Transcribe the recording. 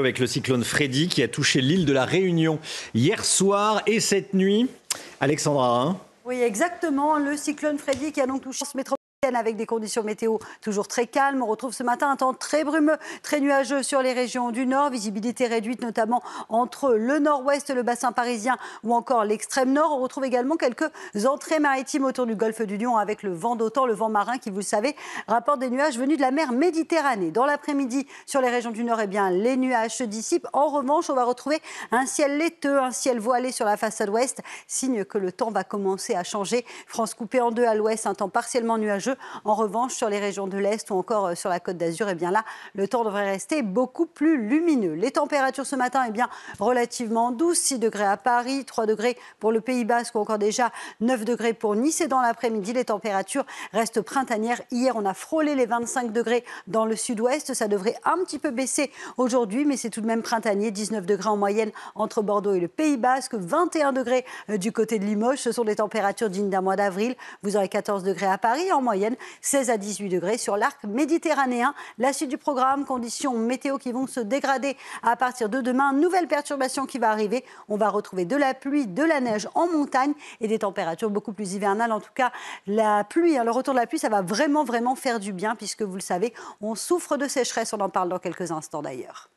Avec le cyclone Freddy qui a touché l'île de la Réunion hier soir et cette nuit. Alexandra hein. Oui, exactement. Le cyclone Freddy qui a donc touché ce métro avec des conditions météo toujours très calmes. On retrouve ce matin un temps très brumeux, très nuageux sur les régions du nord. Visibilité réduite notamment entre le nord-ouest, le bassin parisien ou encore l'extrême nord. On retrouve également quelques entrées maritimes autour du golfe du Lion avec le vent d'autant, le vent marin qui, vous le savez, rapporte des nuages venus de la mer Méditerranée. Dans l'après-midi, sur les régions du nord, eh bien, les nuages se dissipent. En revanche, on va retrouver un ciel laiteux, un ciel voilé sur la façade ouest, signe que le temps va commencer à changer. France coupée en deux à l'ouest, un temps partiellement nuageux en revanche, sur les régions de l'Est ou encore euh, sur la Côte d'Azur, et eh bien là, le temps devrait rester beaucoup plus lumineux. Les températures ce matin, eh bien relativement douces, 6 degrés à Paris, 3 degrés pour le Pays Basque ou encore déjà 9 degrés pour Nice. Et dans l'après-midi, les températures restent printanières. Hier, on a frôlé les 25 degrés dans le sud-ouest. Ça devrait un petit peu baisser aujourd'hui, mais c'est tout de même printanier. 19 degrés en moyenne entre Bordeaux et le Pays Basque, 21 degrés euh, du côté de Limoges. Ce sont des températures dignes d'un mois d'avril. Vous aurez 14 degrés à Paris en moyenne 16 à 18 degrés sur l'arc méditerranéen. La suite du programme, conditions météo qui vont se dégrader à partir de demain. Nouvelle perturbation qui va arriver. On va retrouver de la pluie, de la neige en montagne et des températures beaucoup plus hivernales. En tout cas, la pluie, hein, le retour de la pluie, ça va vraiment, vraiment faire du bien puisque vous le savez, on souffre de sécheresse. On en parle dans quelques instants d'ailleurs.